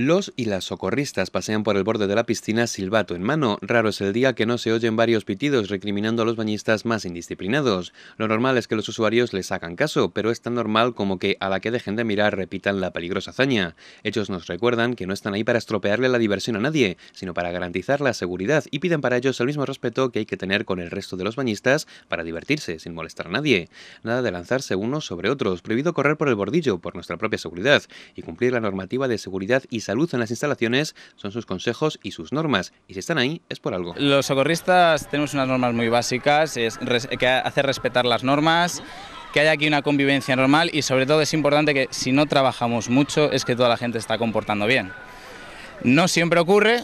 Los y las socorristas pasean por el borde de la piscina silbato en mano. Raro es el día que no se oyen varios pitidos recriminando a los bañistas más indisciplinados. Lo normal es que los usuarios les hagan caso, pero es tan normal como que a la que dejen de mirar repitan la peligrosa hazaña. Ellos nos recuerdan que no están ahí para estropearle la diversión a nadie, sino para garantizar la seguridad y piden para ellos el mismo respeto que hay que tener con el resto de los bañistas para divertirse sin molestar a nadie. Nada de lanzarse unos sobre otros, prohibido correr por el bordillo por nuestra propia seguridad y cumplir la normativa de seguridad y luz en las instalaciones son sus consejos y sus normas, y si están ahí es por algo. Los socorristas tenemos unas normas muy básicas, es que hace respetar las normas que haya aquí una convivencia normal y sobre todo es importante que si no trabajamos mucho es que toda la gente está comportando bien. No siempre ocurre,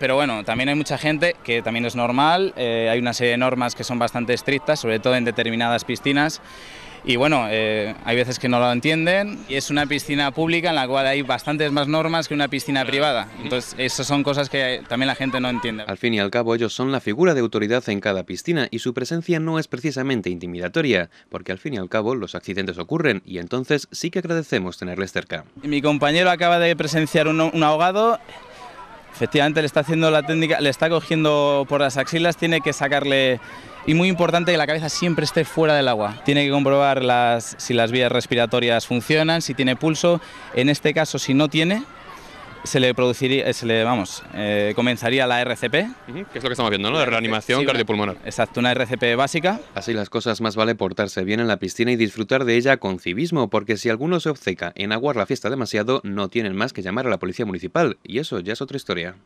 pero bueno, también hay mucha gente que también es normal, eh, hay una serie de normas que son bastante estrictas, sobre todo en determinadas piscinas y bueno, eh, hay veces que no lo entienden. Y es una piscina pública en la cual hay bastantes más normas que una piscina privada. Entonces, esas son cosas que también la gente no entiende. Al fin y al cabo, ellos son la figura de autoridad en cada piscina y su presencia no es precisamente intimidatoria, porque al fin y al cabo los accidentes ocurren y entonces sí que agradecemos tenerles cerca. Mi compañero acaba de presenciar un, ahogado efectivamente le está haciendo la técnica, le está cogiendo por las axilas, tiene que sacarle y muy importante que la cabeza siempre esté fuera del agua. Tiene que comprobar las, si las vías respiratorias funcionan, si tiene pulso. En este caso, si no tiene, se le produciría, eh, se le, vamos, eh, comenzaría la RCP. Que es lo que estamos viendo, ¿no? De reanimación cardiopulmonar. Exacto, una RCP básica. Así las cosas más vale portarse bien en la piscina y disfrutar de ella con civismo, porque si alguno se obceca en aguar la fiesta demasiado, no tienen más que llamar a la policía municipal, y eso ya es otra historia.